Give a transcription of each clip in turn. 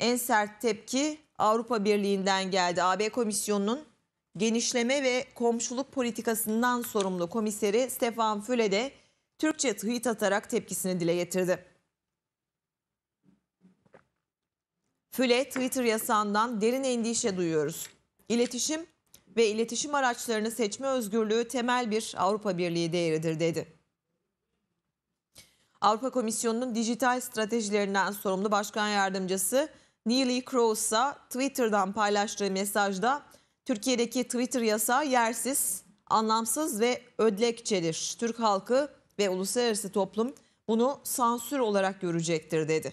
En sert tepki Avrupa Birliği'nden geldi. AB Komisyonu'nun genişleme ve komşuluk politikasından sorumlu komiseri Stefan Füle de Türkçe tweet atarak tepkisini dile getirdi. Füle Twitter yasağından derin endişe duyuyoruz. İletişim ve iletişim araçlarını seçme özgürlüğü temel bir Avrupa Birliği değeridir dedi. Avrupa Komisyonu'nun dijital stratejilerinden sorumlu başkan yardımcısı Neely Crossa Twitter'dan paylaştığı mesajda Türkiye'deki Twitter yasağı yersiz, anlamsız ve ödlekçedir. Türk halkı ve uluslararası toplum bunu sansür olarak görecektir dedi.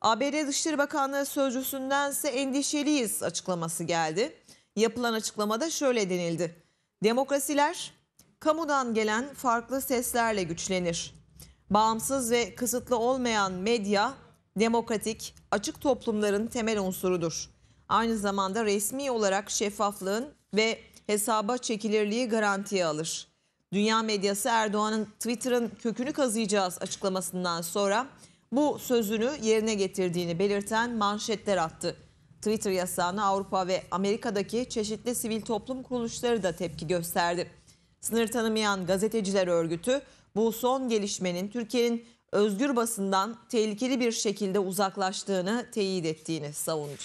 ABD Dışişleri Bakanlığı sözcüsünden ise endişeliyiz açıklaması geldi. Yapılan açıklamada şöyle denildi. Demokrasiler kamudan gelen farklı seslerle güçlenir. Bağımsız ve kısıtlı olmayan medya demokratik, açık toplumların temel unsurudur. Aynı zamanda resmi olarak şeffaflığın ve hesaba çekilirliği garantiye alır. Dünya medyası Erdoğan'ın Twitter'ın kökünü kazıyacağız açıklamasından sonra bu sözünü yerine getirdiğini belirten manşetler attı. Twitter yasağına Avrupa ve Amerika'daki çeşitli sivil toplum kuruluşları da tepki gösterdi. Sınır tanımayan gazeteciler örgütü bu son gelişmenin Türkiye'nin özgür basından tehlikeli bir şekilde uzaklaştığını teyit ettiğini savundu.